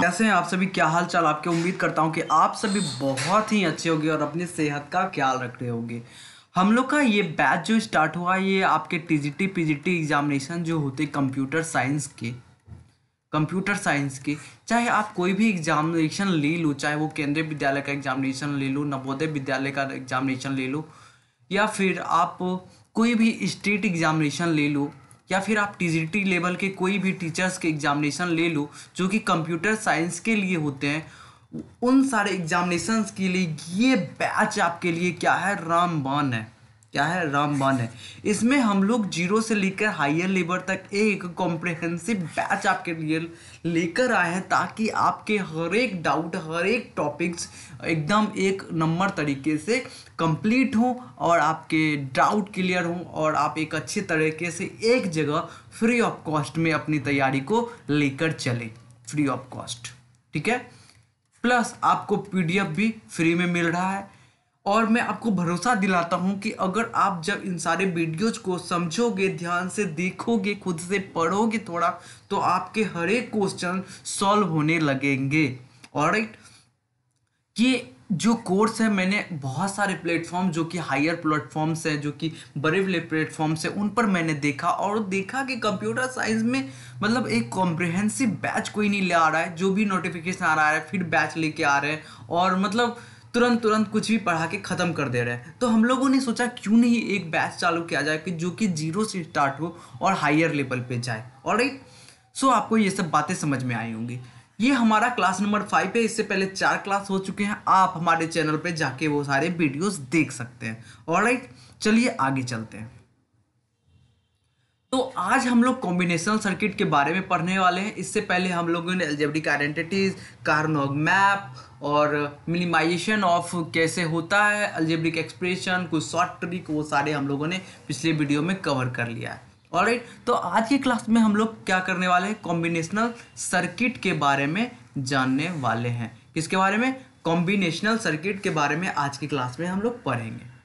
कैसे हैं आप सभी क्या हाल चाल आपके उम्मीद करता हूँ कि आप सभी बहुत ही अच्छे होंगे और अपनी सेहत का ख्याल रख रहे होंगे हम लोग का ये बैच जो स्टार्ट हुआ ये आपके T T G P G T examination जो होते कंप्यूटर साइंस के कंप्यूटर साइंस के चाहे आप कोई भी एग्जामिनेशन ले लो चाहे वो केंद्रीय विद्यालय का एग्जामिनेशन ले लो नवोदय विद्यालय का एग्जामिनेशन ले लो या फिर आप कोई भी स्टेट एग्जामिनेशन ले लो या फिर आप टी लेवल के कोई भी टीचर्स के एग्जामिनेशन ले लो जो कि कंप्यूटर साइंस के लिए होते हैं उन सारे एग्जामिनेशंस के लिए ये बैच आपके लिए क्या है रामबान है क्या है रामबान है इसमें हम लोग जीरो से लेकर हायर लेवल तक एक कॉम्प्रिहेंसिव बैच आपके लिए लेकर आए हैं ताकि आपके हर एक डाउट हर एक टॉपिक्स एकदम एक नंबर तरीके से कंप्लीट हो और आपके डाउट क्लियर हो और आप एक अच्छे तरीके से एक जगह फ्री ऑफ कॉस्ट में अपनी तैयारी को लेकर चले फ्री ऑफ कॉस्ट ठीक है प्लस आपको पीडीएफ भी फ्री में मिल रहा है और मैं आपको भरोसा दिलाता हूँ कि अगर आप जब इन सारे वीडियोज को समझोगे ध्यान से देखोगे खुद से पढ़ोगे थोड़ा तो आपके हर एक क्वेश्चन सॉल्व होने लगेंगे और राइट ये जो कोर्स है मैंने बहुत सारे प्लेटफॉर्म जो कि हायर प्लेटफॉर्म्स हैं जो कि बड़े बड़े प्लेटफॉर्म्स हैं उन पर मैंने देखा और देखा कि कंप्यूटर साइंस में मतलब एक कॉम्प्रिहेंसिव बैच कोई नहीं ले आ रहा है जो भी नोटिफिकेशन आ रहा है फिर बैच लेके आ रहे हैं और मतलब तुरंत तुरंत कुछ भी पढ़ा के ख़त्म कर दे रहे हैं तो हम लोगों ने सोचा क्यों नहीं एक बैच चालू किया जाए कि जो कि जीरो से स्टार्ट हो और हायर लेवल पे जाए और एक सो आपको ये सब बातें समझ में आई होंगी ये हमारा क्लास नंबर फाइव है इससे पहले चार क्लास हो चुके हैं आप हमारे चैनल पर जाके वो सारे वीडियोज़ देख सकते हैं और चलिए आगे चलते हैं तो आज हम लोग कॉम्बिनेशनल सर्किट के बारे में पढ़ने वाले हैं इससे पहले हम लोगों ने का आइडेंटिटीज़ कार्नोग मैप और मिनिमाइजेशन ऑफ कैसे होता है एल्जेब्रिक एक्सप्रेशन कुछ शॉर्ट ट्रिक वो सारे हम लोगों ने पिछले वीडियो में कवर कर लिया है ऑलराइट तो आज की क्लास में हम लोग क्या करने वाले हैं कॉम्बिनेशनल सर्किट के बारे में जानने वाले हैं किसके बारे में कॉम्बिनेशनल सर्किट के बारे में आज की क्लास में हम लोग पढ़ेंगे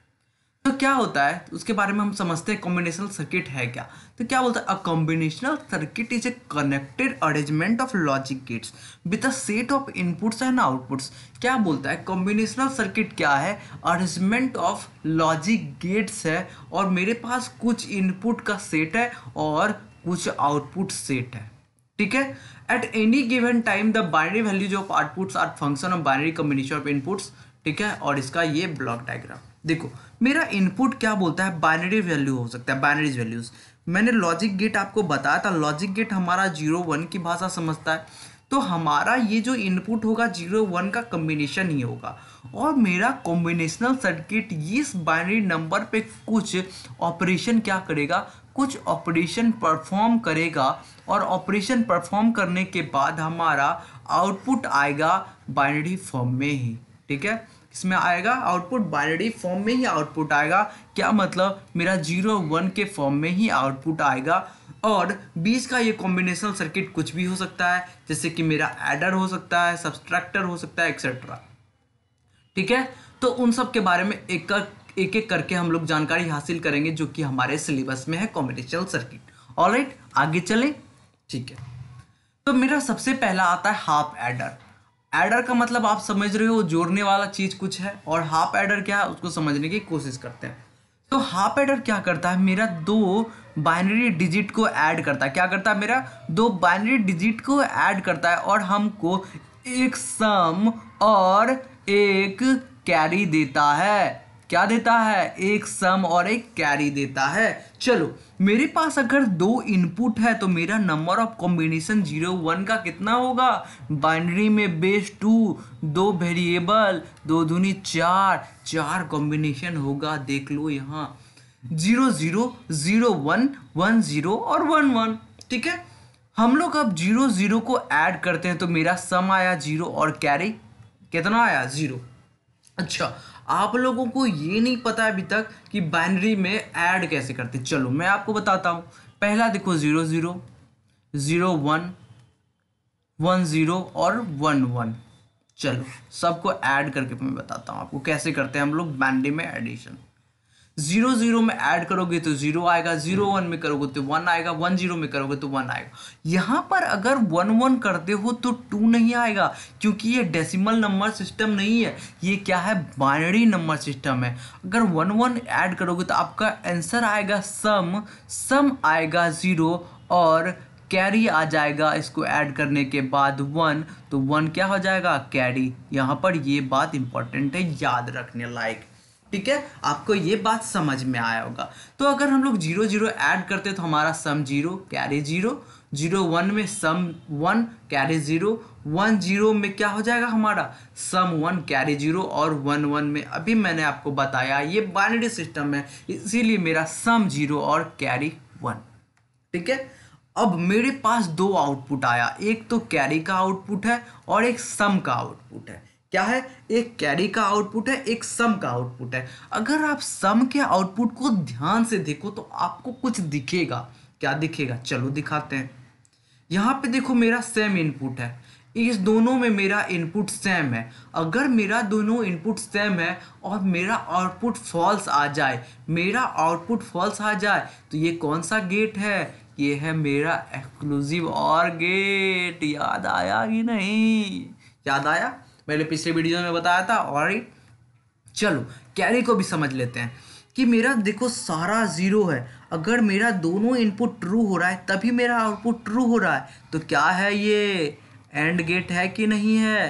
तो क्या होता है उसके बारे में हम समझते हैं कॉम्बिनेशनल सर्किट है क्या तो क्या बोलता है a combinational circuit is a connected arrangement of logic gates with a set of inputs and outputs क्या बोलता है कॉम्बिनेशनल सर्किट क्या है अरेंजमेंट ऑफ लॉजिक गेट्स है और मेरे पास कुछ इनपुट का सेट है और कुछ आउटपुट सेट है ठीक है at any given time the binary values of outputs are function of binary combination of inputs ठीक है और इसका ये ब्लॉक डायग्राम देखो मेरा इनपुट क्या बोलता है बाइनरी वैल्यू हो सकता है बाइनरीज वैल्यूज मैंने लॉजिक गेट आपको बताया था लॉजिक गेट हमारा जीरो वन की भाषा समझता है तो हमारा ये जो इनपुट होगा जीरो वन का कम्बिनेशन ही होगा और मेरा कॉम्बिनेशनल सर्किट इस बाइनरी नंबर पे कुछ ऑपरेशन क्या करेगा कुछ ऑपरेशन परफॉर्म करेगा और ऑपरेशन परफॉर्म करने के बाद हमारा आउटपुट आएगा बाइनरी फॉर्म में ही ठीक है इसमें आएगा आउटपुट बाइनरी फॉर्म में ही आउटपुट आएगा क्या मतलब मेरा जीरो वन के फॉर्म में ही आउटपुट आएगा और बीस का ये कॉम्बिनेशनल सर्किट कुछ भी हो सकता है जैसे कि मेरा एडर हो सकता है सब्सट्रैक्टर हो सकता है एक्सेट्रा ठीक है तो उन सब के बारे में एक एक एक करके हम लोग जानकारी हासिल करेंगे जो कि हमारे सिलेबस में है कॉम्बिनेशनल सर्किट ऑलराइट आगे चलें ठीक है तो मेरा सबसे पहला आता है हाफ एडर एडर का मतलब आप समझ रहे हो जोड़ने वाला चीज़ कुछ है और हाफ एडर क्या है उसको समझने की कोशिश करते हैं तो हाफ एडर क्या करता है मेरा दो बाइनरी डिजिट को ऐड करता है क्या करता है मेरा दो बाइनरी डिजिट को ऐड करता है और हमको एक सम और एक कैरी देता है क्या देता है एक सम और एक कैरी देता है चलो मेरे पास अगर दो इनपुट है तो मेरा number of combination zero one का कितना होगा बाइनरी में बेस टू दो वेरिएबल दो धुनी चार चार कॉम्बिनेशन होगा देख लो यहाँ zero zero zero one one zero और वन वन ठीक है हम लोग अब जीरो जीरो को ऐड करते हैं तो मेरा सम आया जीरो और कैरी कितना आया जीरो अच्छा आप लोगों को ये नहीं पता अभी तक कि बाइनरी में ऐड कैसे करते चलो मैं आपको बताता हूँ पहला देखो zero zero zero one one zero और वन वन चलो सबको ऐड करके मैं बताता हूँ आपको कैसे करते हैं हम लोग बाइनरी में एडिशन जीरो जीरो में ऐड करोगे तो जीरो आएगा जीरो वन में करोगे तो वन आएगा वन जीरो में करोगे तो वन आएगा यहाँ पर अगर वन वन करते हो तो टू नहीं आएगा क्योंकि ये डेसिमल नंबर सिस्टम नहीं है ये क्या है बाइनरी नंबर सिस्टम है अगर वन वन ऐड करोगे तो आपका आंसर आएगा सम सम आएगा ज़ीरो और कैरी आ जाएगा इसको ऐड करने के बाद वन तो वन क्या हो जाएगा कैरी यहाँ पर ये बात इंपॉर्टेंट है याद रखने लायक ठीक है आपको ये बात समझ में आया होगा तो अगर हम लोग जीरो जीरो ऐड करते तो हमारा sum zero carry zero zero one में sum one carry zero one zero में क्या हो जाएगा हमारा सम वन कैरी जीरो और वन वन में अभी मैंने आपको बताया ये बाइनरी सिस्टम है इसीलिए मेरा सम जीरो और कैरी वन ठीक है अब मेरे पास दो आउटपुट आया एक तो कैरी का आउटपुट है और एक सम का आउटपुट है क्या है एक कैरी का आउटपुट है एक सम का आउटपुट है अगर आप सम के आउटपुट को ध्यान से देखो तो आपको कुछ दिखेगा क्या दिखेगा चलो दिखाते हैं यहाँ पे देखो मेरा सेम इनपुट है इस दोनों में मेरा इनपुट सेम है अगर मेरा दोनों इनपुट सेम है और मेरा आउटपुट फॉल्स आ जाए मेरा आउटपुट फॉल्स आ जाए तो ये कौन सा गेट है ये है मेरा एक्सक्लूसिव और गेट याद आया कि नहीं याद आया मैंने पिछले वीडियो में बताया था और चलो कैरी को भी समझ लेते हैं कि मेरा देखो सारा ज़ीरो है अगर मेरा दोनों इनपुट ट्रू हो रहा है तभी मेरा आउटपुट ट्रू हो रहा है तो क्या है ये एंड गेट है कि नहीं है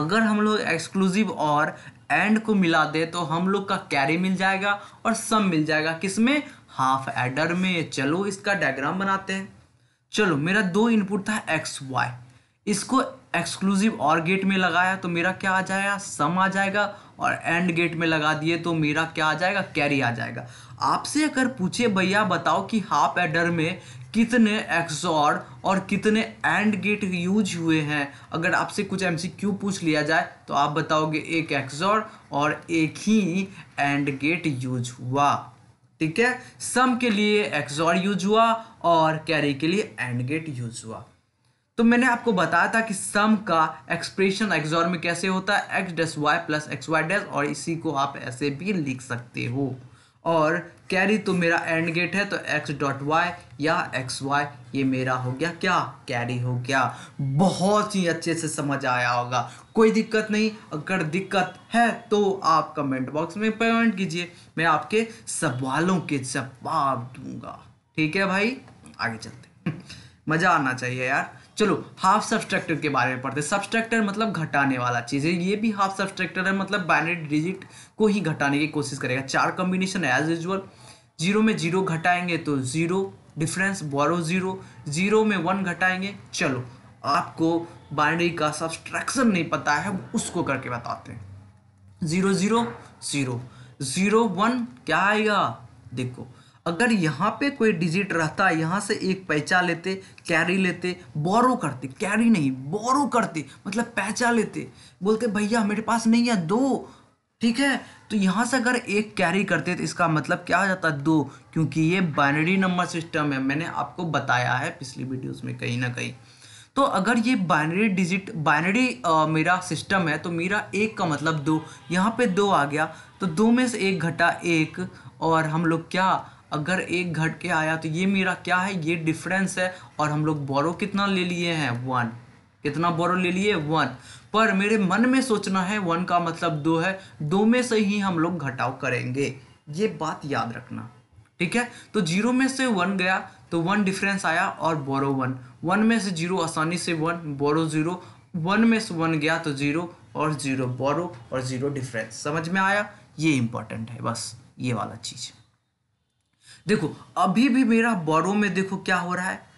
अगर हम लोग एक्सक्लूसिव और एंड को मिला दे तो हम लोग का कैरी मिल जाएगा और सम मिल जाएगा किसमें हाफ एडर में चलो इसका डायग्राम बनाते हैं चलो मेरा दो इनपुट था एक्स वाई इसको एक्सक्लूसिव और गेट में लगाया तो मेरा क्या आ जाएगा सम आ जाएगा और एंड गेट में लगा दिए तो मेरा क्या आ जाएगा कैरी आ जाएगा आपसे अगर पूछे भैया बताओ कि हाफ एडर में कितने एक्सॉर्ड और कितने एंड गेट यूज हुए हैं अगर आपसे कुछ एम पूछ लिया जाए तो आप बताओगे एक एक्सॉर्ड और एक ही एंड गेट यूज हुआ ठीक है सम के लिए एक्सॉर्ड यूज हुआ और कैरी के लिए एंड गेट यूज हुआ तो मैंने आपको बताया था कि सम का एक्सप्रेशन एक्सॉर में कैसे होता है X dash Y plus X Y dash और इसी को आप ऐसे भी लिख सकते हो और कैरी तो मेरा एंड गेट है तो एक्स डॉट वाई या एक्स वाई ये मेरा हो गया क्या कैरी हो गया बहुत ही अच्छे से समझ आया होगा कोई दिक्कत नहीं अगर दिक्कत है तो आप कमेंट बॉक्स में पेमेंट कीजिए मैं आपके सवालों के जवाब दूंगा ठीक है भाई आगे चलते मज़ा आना चाहिए यार चलो हाफ सब्सट्रैक्टर के बारे में पढ़ते हैं सब्सट्रैक्टर मतलब घटाने वाला चीज़ है ये भी हाफ सब्सट्रैक्टर है मतलब बाइनरी डिजिट को ही घटाने की कोशिश करेगा चार कॉम्बिनेशन एज यूजल जीरो में जीरो घटाएंगे तो zero difference borrow zero zero में वन घटाएंगे चलो आपको बाइनरी का सब्सट्रैक्शन नहीं पता है उसको करके बताते हैं zero zero zero zero one क्या आएगा देखो अगर यहाँ पे कोई डिजिट रहता यहाँ से एक पैचा लेते कैरी लेते बोरो करते कैरी नहीं बोरो करते मतलब पैचा लेते बोलते भैया मेरे पास नहीं है दो ठीक है तो यहाँ से अगर एक कैरी करते तो इसका मतलब क्या हो जाता दो क्योंकि ये बाइनरी नंबर सिस्टम है मैंने आपको बताया है पिछली वीडियोज़ में कहीं ना कहीं तो अगर ये बाइनरी डिजिट बाइनरी मेरा सिस्टम है तो मेरा एक का मतलब दो यहाँ पे दो आ गया तो दो में से एक घटा एक और हम लोग क्या अगर एक घट के आया तो ये मेरा क्या है ये डिफरेंस है और हम लोग बोरो कितना ले लिए हैं वन कितना बोरो ले लिए वन पर मेरे मन में सोचना है वन का मतलब दो है दो में से ही हम लोग घटाव करेंगे ये बात याद रखना ठीक है तो जीरो में से वन गया तो वन डिफरेंस आया और बोरो वन वन में से जीरो आसानी से वन बोरो जीरो वन में से वन गया तो जीरो और जीरो बोरो और जीरो डिफरेंस समझ में आया ये इंपॉर्टेंट है बस ये वाला चीज़ देखो अभी भी मेरा बोरो में देखो क्या हो रहा है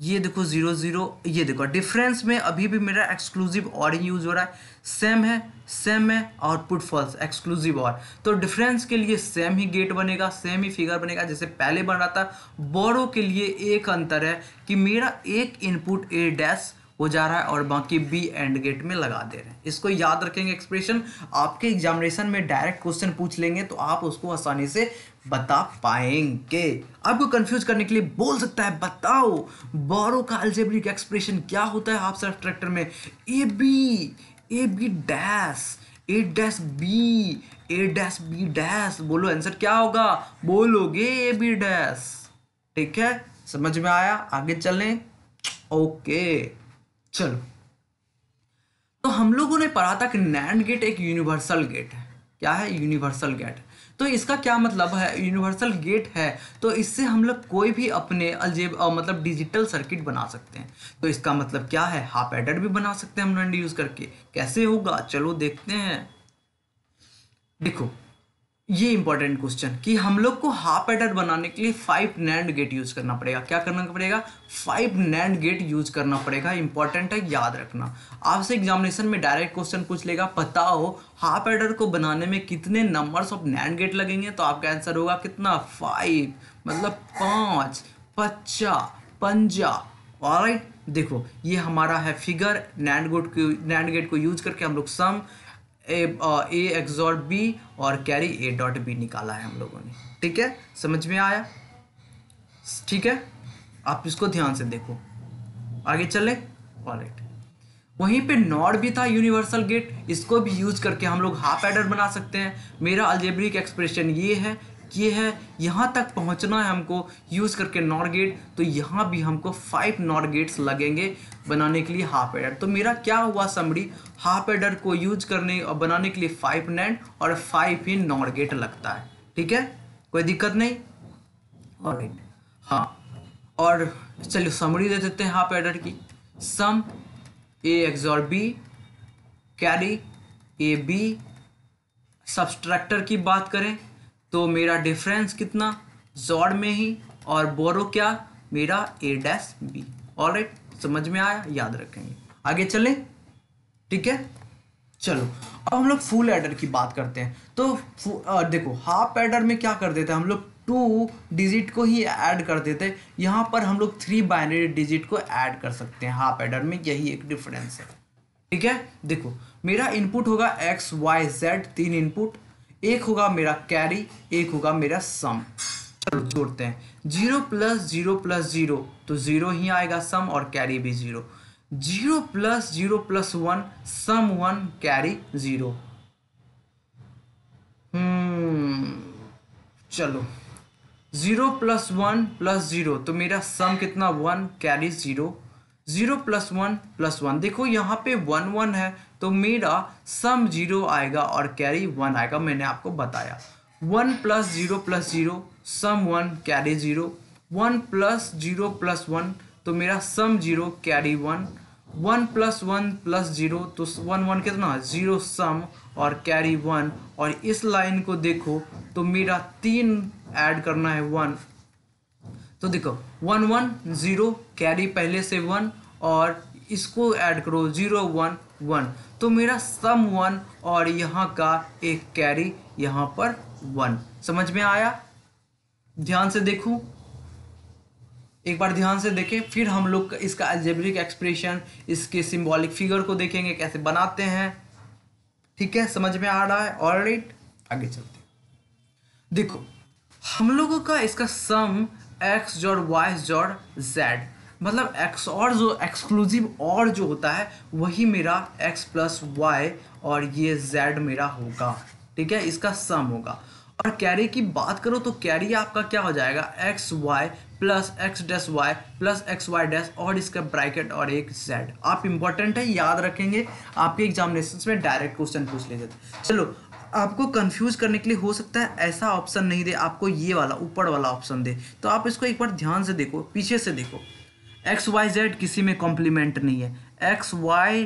ये देखो जीरो जीरो ये देखो डिफरेंस में अभी भी मेरा एक्सक्लूसिव और यूज हो रहा है सेम है सेम है आउटपुट फॉल्स एक्सक्लूसिव और तो डिफरेंस के लिए सेम ही गेट बनेगा सेम ही फिगर बनेगा जैसे पहले बन रहा था बोरो के लिए एक अंतर है कि मेरा एक इनपुट ए डैश हो जा रहा है और बाकी बी एंड गेट में लगा दे रहे हैं इसको याद रखेंगे एक्सप्रेशन आपके एग्जामिनेशन में डायरेक्ट क्वेश्चन पूछ लेंगे तो आप उसको आसानी से बता पाएंगे आपको कंफ्यूज करने के लिए बोल सकता है बताओ बोरो का अल्जेब्रिक एक्सप्रेशन क्या होता है हाफ सेल्फ ट्रैक्टर में A B A B dash A dash B A dash B dash बोलो आंसर क्या होगा बोलोगे ए बी डैश ठीक है समझ में आया आगे चलें ओके चलो तो हम लोगों ने पढ़ा था कि नैंड गेट एक यूनिवर्सल गेट है क्या है यूनिवर्सल गेट है तो इसका क्या मतलब है यूनिवर्सल गेट है तो इससे हम लोग कोई भी अपने अलजेब मतलब डिजिटल सर्किट बना सकते हैं तो इसका मतलब क्या है हाफ एडर भी बना सकते हैं हम रंड यूज़ करके कैसे होगा चलो देखते हैं देखो ये इंपॉर्टेंट क्वेश्चन कि हम लोग को हाफ एडर बनाने के लिए फाइव नैंड गेट यूज करना पड़ेगा क्या करना पड़ेगा फाइव नैंड गेट यूज करना पड़ेगा इंपॉर्टेंट है याद रखना आपसे एग्जामिनेशन में डायरेक्ट क्वेश्चन पूछ लेगा पता हो हाफ एडर को बनाने में कितने नंबर्स ऑफ नैंड गेट लगेंगे तो आपका आंसर होगा कितना फाइव मतलब पाँच पच्चा पंजा और देखो ये हमारा है फिगर नैंड गोट को नैंड गेट को यूज करके हम लोग सम ए ए बी और कैरी ए डॉट बी निकाला है हम लोगों ने ठीक है समझ में आया ठीक है आप इसको ध्यान से देखो आगे चले ऑलराइट वहीं पे नॉड भी था यूनिवर्सल गेट इसको भी यूज करके हम लोग हाफ एडर बना सकते हैं मेरा अल्जेब्रिक एक्सप्रेशन ये है ये है यहाँ तक पहुँचना है हमको यूज़ करके नॉर गेट तो यहाँ भी हमको फाइव नॉर गेट्स लगेंगे बनाने के लिए हाफ एडर तो मेरा क्या हुआ समरी हाफ एडर को यूज करने और बनाने के लिए फाइव नैंड और फाइव ही नॉर गेट लगता है ठीक है कोई दिक्कत नहीं और हाँ और चलिए समरी दे देते हैं हाफ एडर की sum A XOR B carry A B subtractor की बात करें तो मेरा डिफरेंस कितना जॉड में ही और बोरो क्या मेरा A dash B all right समझ में आया याद रखेंगे आगे चलें ठीक है चलो अब हम लोग फुल एडर की बात करते हैं तो आ, देखो हाफ एडर में क्या कर देते हैं हम लोग टू डिजिट को ही ऐड कर देते हैं यहाँ पर हम लोग थ्री बाइनरी डिजिट को ऐड कर सकते हैं हाफ एडर में यही एक डिफरेंस है ठीक है देखो मेरा इनपुट होगा एक्स वाई जेड तीन इनपुट एक होगा मेरा कैरी एक होगा मेरा सम जोड़ते हैं zero plus zero plus zero तो जीरो ही आएगा सम और कैरी भी zero zero plus zero plus one sum one carry zero चलो zero plus one plus zero तो मेरा सम कितना one carry zero zero plus one plus one देखो यहाँ पे वन वन है तो मेरा सम जीरो आएगा और कैरी वन आएगा मैंने आपको बताया one plus zero plus zero sum one carry zero one plus zero plus one तो मेरा sum zero carry one one plus one plus zero तो वन वन कितना जीरो सम और कैरी वन और इस लाइन को देखो तो मेरा तीन ऐड करना है वन तो देखो वन वन ज़ीरो कैरी पहले से वन और इसको ऐड करो ज़ीरो वन वन तो मेरा सम वन और यहाँ का एक कैरी यहाँ पर वन समझ में आया ध्यान से देखो एक बार ध्यान से देखें फिर हम लोग इसका एल्जेब्रिक एक्सप्रेशन इसके सिम्बॉलिक फिगर को देखेंगे कैसे बनाते हैं ठीक है समझ में आ रहा है ऑल राइट आगे चलते देखो हम लोगों का इसका sum X XOR Y XOR Z मतलब एक्स और जो एक्सक्लूसिव और जो होता है वही मेरा एक्स प्लस वाई और ये जेड मेरा होगा ठीक है इसका सम होगा और कैरी की बात करो तो कैरी आपका क्या हो जाएगा X Y plus X dash Y plus X Y dash और इसका ब्रैकेट और एक जेड आप इंपॉर्टेंट है याद रखेंगे आपके एग्जामिनेशन में डायरेक्ट क्वेश्चन पूछ लेते चलो आपको कंफ्यूज करने के लिए हो सकता है ऐसा ऑप्शन नहीं दे आपको ये वाला ऊपर वाला ऑप्शन दे तो आप इसको एक बार ध्यान से देखो पीछे से देखो एक्स वाई जेड किसी में कॉम्प्लीमेंट नहीं है X Y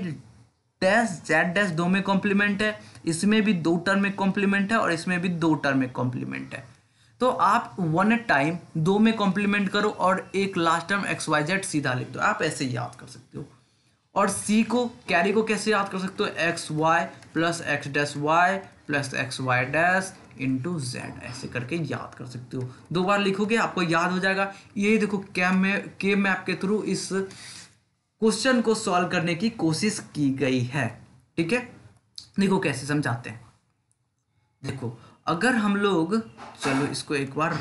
dash Z dash दो में कॉम्प्लीमेंट है इसमें भी दो टर्म में कॉम्प्लीमेंट है और इसमें भी दो टर्म में कॉम्प्लीमेंट है तो आप वन टाइम दो में कॉम्प्लीमेंट करो और एक last term X Y Z सीधा लिख दो आप ऐसे याद कर सकते हो और सी को कैरी को कैसे याद कर सकते हो X Y plus X dash Y plus X Y dash into Z ऐसे करके याद कर सकते हो दो बार लिखोगे आपको याद हो जाएगा ये देखो कैम में के मैप के थ्रू इस क्वेश्चन को सॉल्व करने की कोशिश की गई है ठीक है देखो कैसे समझाते हैं देखो अगर हम लोग चलो इसको एक बार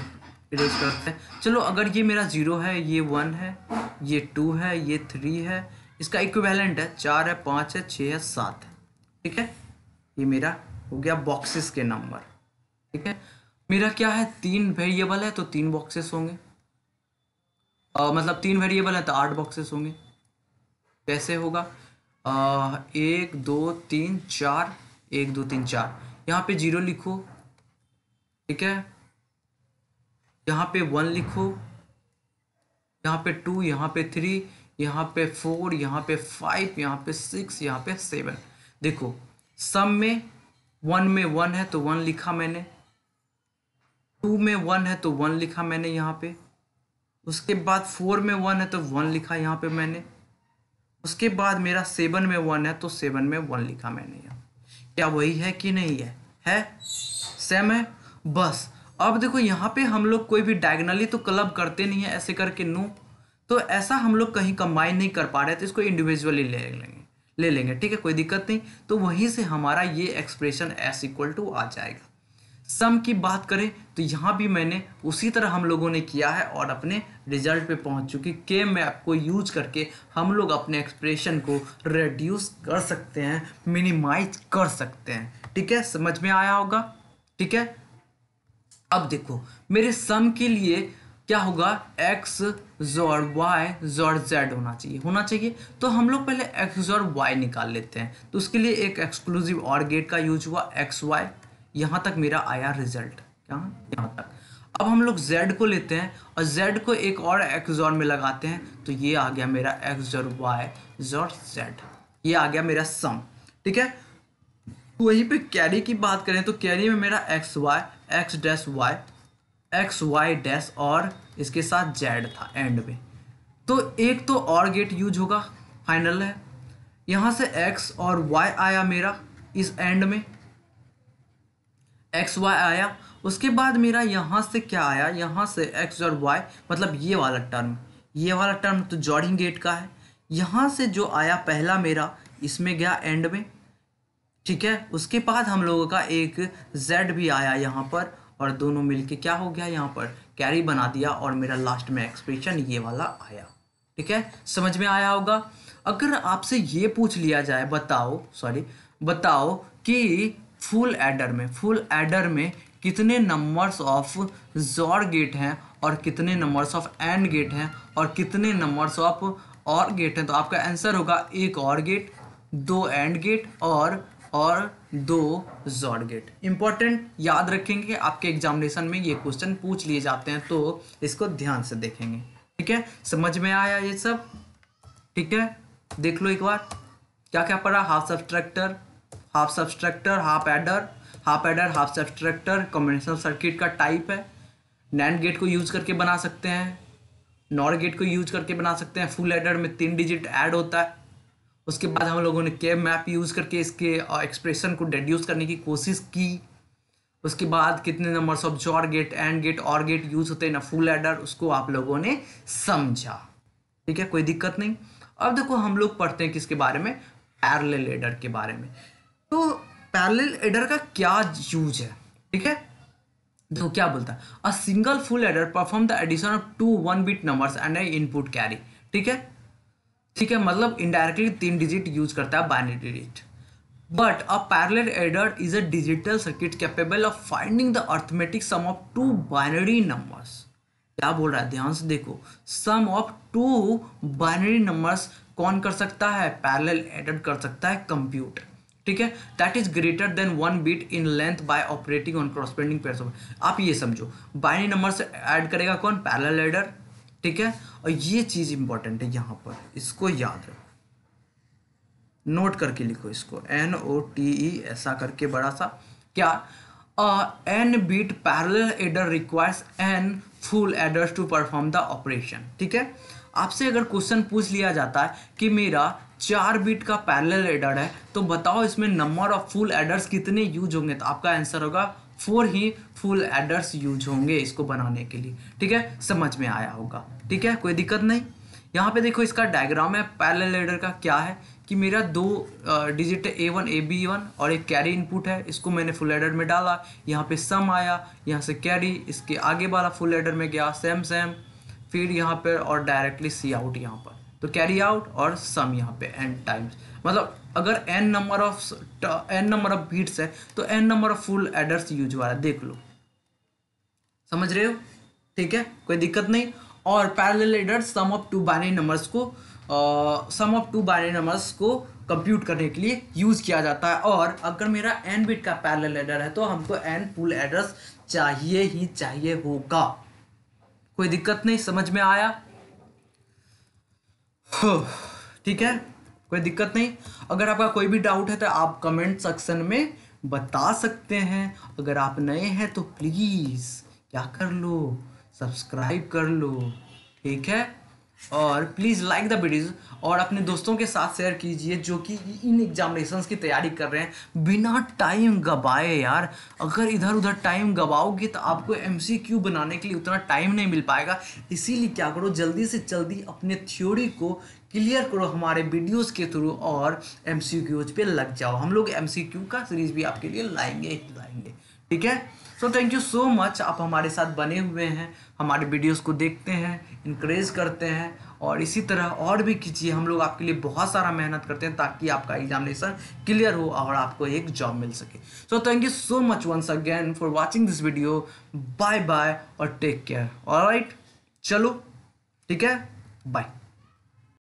इरेज करते हैं चलो अगर ये मेरा जीरो है ये वन है ये टू है ये थ्री है इसका इक्विवेलेंट है चार है पाँच है छः है सात है ठीक है ये मेरा हो गया बॉक्सेस के नंबर ठीक है मेरा क्या है तीन वेरिएबल है तो तीन बॉक्सेस होंगे आ, मतलब तीन वेरिएबल है तो आठ बॉक्सेस होंगे कैसे होगा आ, एक दो तीन चार एक दो तीन चार यहाँ पे जीरो लिखो ठीक है यहाँ पे वन लिखो यहाँ पे टू यहाँ पे थ्री यहाँ पे फोर यहाँ पे फाइव यहाँ पे सिक्स यहाँ पे सेवन देखो सम में वन में वन है तो वन लिखा मैंने टू में वन है तो वन लिखा मैंने यहाँ पे उसके बाद फोर में वन है तो वन लिखा यहाँ पे मैंने उसके बाद मेरा सेवन में वन है तो सेवन में वन लिखा मैंने यहाँ क्या वही है कि नहीं है है सेम है बस अब देखो यहाँ पे हम लोग कोई भी डायगनली तो क्लब करते नहीं है ऐसे करके नो तो ऐसा हम लोग कहीं कंबाइन नहीं कर पा रहे थे इसको इंडिविजुअली ले लेंगे ले लेंगे ठीक है कोई दिक्कत नहीं तो वहीं से हमारा ये एक्सप्रेशन एस इक्वल टू आ जाएगा सम की बात करें तो यहाँ भी मैंने उसी तरह हम लोगों ने किया है और अपने रिजल्ट पे पहुँच चुके के मैप को यूज करके हम लोग अपने एक्सप्रेशन को रिड्यूस कर सकते हैं मिनिमाइज कर सकते हैं ठीक है समझ में आया होगा ठीक है अब देखो मेरे सम के लिए क्या होगा x XOR Y XOR Z होना चाहिए होना चाहिए तो हम लोग पहले एक्स जोर वाई निकाल लेते हैं तो उसके लिए एक एक्सक्लूसिव और गेट का यूज हुआ एक्स वाई यहाँ तक मेरा आया रिजल्ट क्या यहाँ तक अब हम लोग जेड को लेते हैं और जेड को एक और एक्स जोर में लगाते हैं तो ये आ गया मेरा x XOR Y XOR Z ये आ गया मेरा सम ठीक है वहीं पे कैरी की बात करें तो कैरी में मेरा X Y X dash Y X Y dash और इसके साथ जेड था एंड में तो एक तो और गेट यूज होगा फाइनल है यहाँ से एक्स और वाई आया मेरा इस एंड में एक्स वाई आया उसके बाद मेरा यहाँ से क्या आया यहाँ से एक्स और वाई मतलब ये वाला टर्म ये वाला टर्म तो जॉर्डिंग गेट का है यहाँ से जो आया पहला मेरा इसमें गया एंड में ठीक है उसके बाद हम लोगों का एक जेड भी आया यहाँ पर और दोनों मिलके क्या हो गया यहाँ पर कैरी बना दिया और मेरा लास्ट में एक्सप्रेशन ये वाला आया ठीक है समझ में आया होगा अगर आपसे ये पूछ लिया जाए बताओ सॉरी बताओ कि फुल एडर में फुल एडर में कितने नंबर्स ऑफ जॉर गेट हैं और कितने नंबर्स ऑफ एंड गेट हैं और कितने नंबर्स ऑफ और गेट हैं तो आपका आंसर होगा एक और गेट दो एंड गेट और और दो गेट इंपॉर्टेंट याद रखेंगे आपके एग्जामिनेशन में ये क्वेश्चन पूछ लिए जाते हैं तो इसको ध्यान से देखेंगे ठीक है समझ में आया ये सब ठीक है देख लो एक बार क्या क्या पढ़ा half subtractor half subtractor half adder half adder half subtractor combination circuit का टाइप है नैंड गेट को यूज करके बना सकते हैं नॉर गेट को यूज करके बना सकते हैं फुल एडर में तीन डिजिट ऐड होता है उसके बाद हम लोगों ने कैब मैप यूज़ करके इसके एक्सप्रेशन को डिड्यूस करने की कोशिश की उसके बाद कितने numbers of XOR gate AND gate OR gate use होते हैं ना फुल एडर उसको आप लोगों ने समझा ठीक है कोई दिक्कत नहीं अब देखो हम लोग पढ़ते हैं किसके बारे में पैरेलल एडर के बारे में तो पैरेलल एडर का क्या यूज है ठीक है देखो क्या बोलता है a single full adder perform the addition of two one bit numbers and input carry ठीक है ठीक है मतलब इनडायरेक्टली तीन डिजिट यूज करता है binary digit but a parallel adder is a digital circuit capable of finding the arithmetic sum of two binary numbers क्या बोल रहा है ध्यान से देखो sum of two binary numbers कौन कर सकता है पैरेलल एडर कर सकता है कंप्यूटर ठीक है that is greater than one bit in length by operating on corresponding pair आप ये समझो बाइनरी नंबर से ऐड करेगा कौन पैरेलल एडर ठीक है और ये चीज़ इंपॉर्टेंट है यहां पर इसको याद रखो नोट करके लिखो इसको एन ओ टी ई ऐसा करके बड़ा सा क्या N bit parallel adder requires N full adders to perform the operation ठीक है आपसे अगर क्वेश्चन पूछ लिया जाता है कि मेरा चार बीट का पैरेलल एडर है तो बताओ इसमें नंबर ऑफ फुल एडर्स कितने यूज होंगे तो आपका आंसर होगा फोर ही फुल एडर्स यूज होंगे इसको बनाने के लिए ठीक है समझ में आया होगा ठीक है कोई दिक्कत नहीं यहाँ पे देखो इसका डायग्राम है पैरल एडर का क्या है कि मेरा दो digit A one A B one और एक कैरी इनपुट है इसको मैंने फुल एडर में डाला यहाँ पे सम आया यहाँ से कैरी इसके आगे वाला फुल एडर में गया सेम सेम फिर यहाँ पर और डायरेक्टली सी आउट यहाँ पर तो कैरी आउट और सम यहाँ पे एन टाइम्स मतलब अगर N number of N number of bits है तो N number of full adders use हो है देख लो समझ रहे हो ठीक है कोई दिक्कत नहीं और parallel adder sum of two binary numbers को sum of two binary numbers को कंप्यूट करने के लिए यूज़ किया जाता है और अगर मेरा एन बिट का पैरेलल एडर है तो हमको एन फुल एड्रेस चाहिए ही चाहिए होगा कोई दिक्कत नहीं समझ में आया ठीक है कोई दिक्कत नहीं अगर आपका कोई भी डाउट है तो आप कमेंट सेक्शन में बता सकते हैं अगर आप नए हैं तो प्लीज़ क्या कर लो सब्सक्राइब कर लो ठीक है और प्लीज़ लाइक द वीडियोज़ और अपने दोस्तों के साथ शेयर कीजिए जो कि इन एग्जामिनेशन की तैयारी कर रहे हैं बिना टाइम गवाए यार अगर इधर उधर टाइम गवाओगे तो आपको एमसीक्यू बनाने के लिए उतना टाइम नहीं मिल पाएगा इसीलिए क्या करो जल्दी से जल्दी अपने थ्योरी को क्लियर करो हमारे वीडियोस के थ्रू और एम सी पर लग जाओ हम लोग एम का सीरीज़ भी आपके लिए लाएंगे लाएंगे ठीक है so thank you so much आप हमारे साथ बने हुए हैं हमारे वीडियोस को देखते हैं इंकरेज करते हैं और इसी तरह और भी कीजिए हम लोग आपके लिए बहुत सारा मेहनत करते हैं ताकि आपका एग्जामिनेशन क्लियर हो और आपको एक जॉब मिल सके so thank you so much once again for watching this video bye bye और टेक केयर और चलो ठीक है बाय